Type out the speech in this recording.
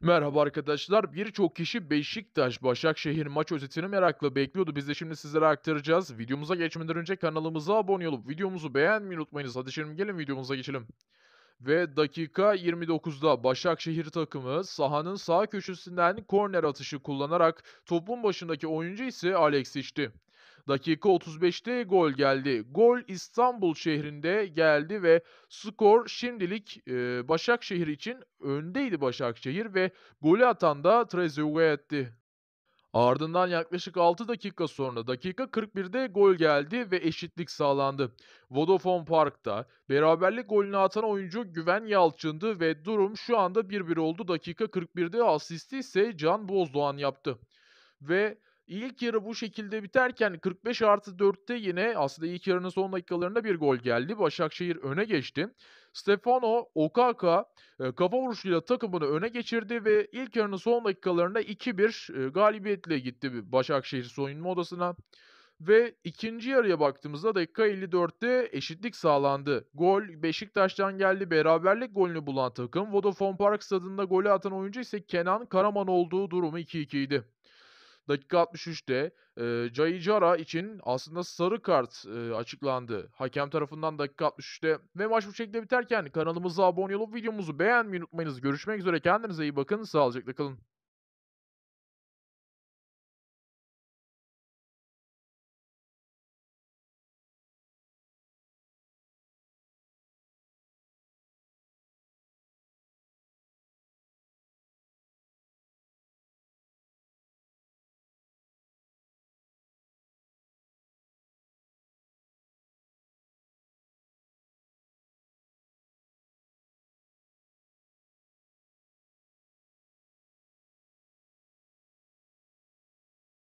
Merhaba arkadaşlar. Birçok kişi Beşiktaş Başakşehir maç özetini merakla bekliyordu. Biz de şimdi sizlere aktaracağız. Videomuza geçmeden önce kanalımıza abone olup videomuzu beğenmeyi unutmayınız. Hadi şimdi gelin videomuza geçelim. Ve dakika 29'da Başakşehir takımı sahanın sağ köşesinden korner atışı kullanarak topun başındaki oyuncu ise Alex içti. Dakika 35'te gol geldi. Gol İstanbul şehrinde geldi ve skor şimdilik e, Başakşehir için öndeydi Başakşehir ve golü atan da Trezeguet'ti. Ardından yaklaşık 6 dakika sonra dakika 41'de gol geldi ve eşitlik sağlandı. Vodafone Park'ta beraberlik golünü atan oyuncu Güven Yalçın'dı ve durum şu anda 1-1 oldu. Dakika 41'de asisti ise Can Bozdoğan yaptı. Ve İlk yarı bu şekilde biterken 45 artı 4'te yine aslında ilk yarının son dakikalarında bir gol geldi. Başakşehir öne geçti. Stefano Okaka e, kafa vuruşuyla takımını öne geçirdi ve ilk yarının son dakikalarında 2-1 e, galibiyetle gitti Başakşehir soyunma odasına. Ve ikinci yarıya baktığımızda dakika 54'te eşitlik sağlandı. Gol Beşiktaş'tan geldi. Beraberlik golünü bulan takım Vodafone Park stadında golü atan oyuncu ise Kenan Karaman olduğu durumu 2-2 idi. Dakika 63'te e, Caycara için aslında sarı kart e, açıklandı. Hakem tarafından dakika 63'te ve maç bu şekilde biterken kanalımıza abone olup videomuzu beğenmeyi unutmayınız. Görüşmek üzere kendinize iyi bakın sağlıcakla kalın.